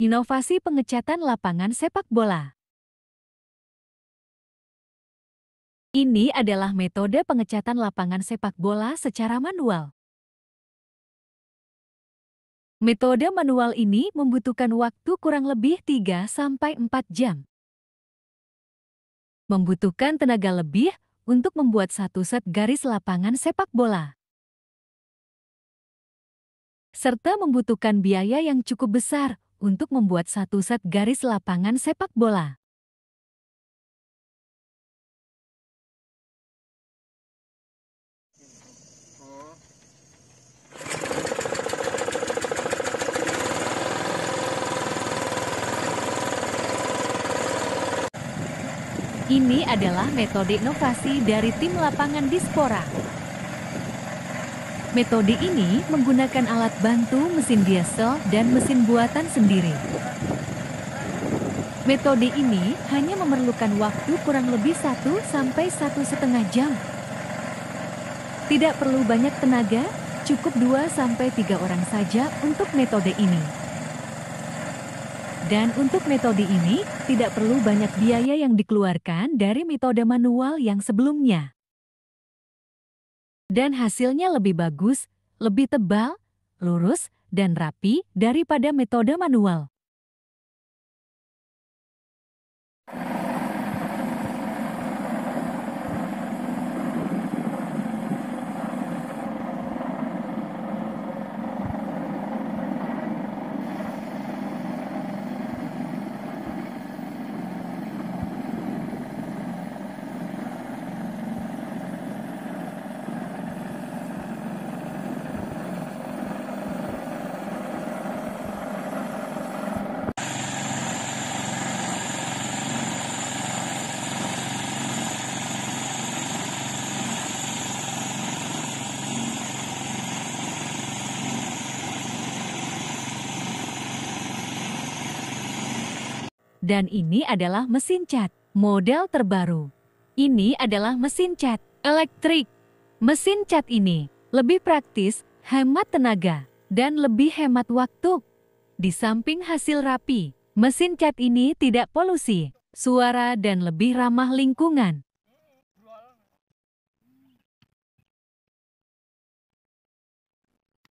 Inovasi pengecatan lapangan sepak bola. Ini adalah metode pengecatan lapangan sepak bola secara manual. Metode manual ini membutuhkan waktu kurang lebih 3-4 jam. Membutuhkan tenaga lebih untuk membuat satu set garis lapangan sepak bola. Serta membutuhkan biaya yang cukup besar untuk membuat satu set garis lapangan sepak bola. Ini adalah metode inovasi dari tim lapangan Dispora. Metode ini menggunakan alat bantu mesin diesel dan mesin buatan sendiri. Metode ini hanya memerlukan waktu kurang lebih 1 sampai satu setengah jam. Tidak perlu banyak tenaga, cukup 2 sampai 3 orang saja untuk metode ini. Dan untuk metode ini, tidak perlu banyak biaya yang dikeluarkan dari metode manual yang sebelumnya dan hasilnya lebih bagus, lebih tebal, lurus, dan rapi daripada metode manual. Dan ini adalah mesin cat, model terbaru. Ini adalah mesin cat elektrik. Mesin cat ini lebih praktis, hemat tenaga, dan lebih hemat waktu. Di samping hasil rapi, mesin cat ini tidak polusi, suara dan lebih ramah lingkungan.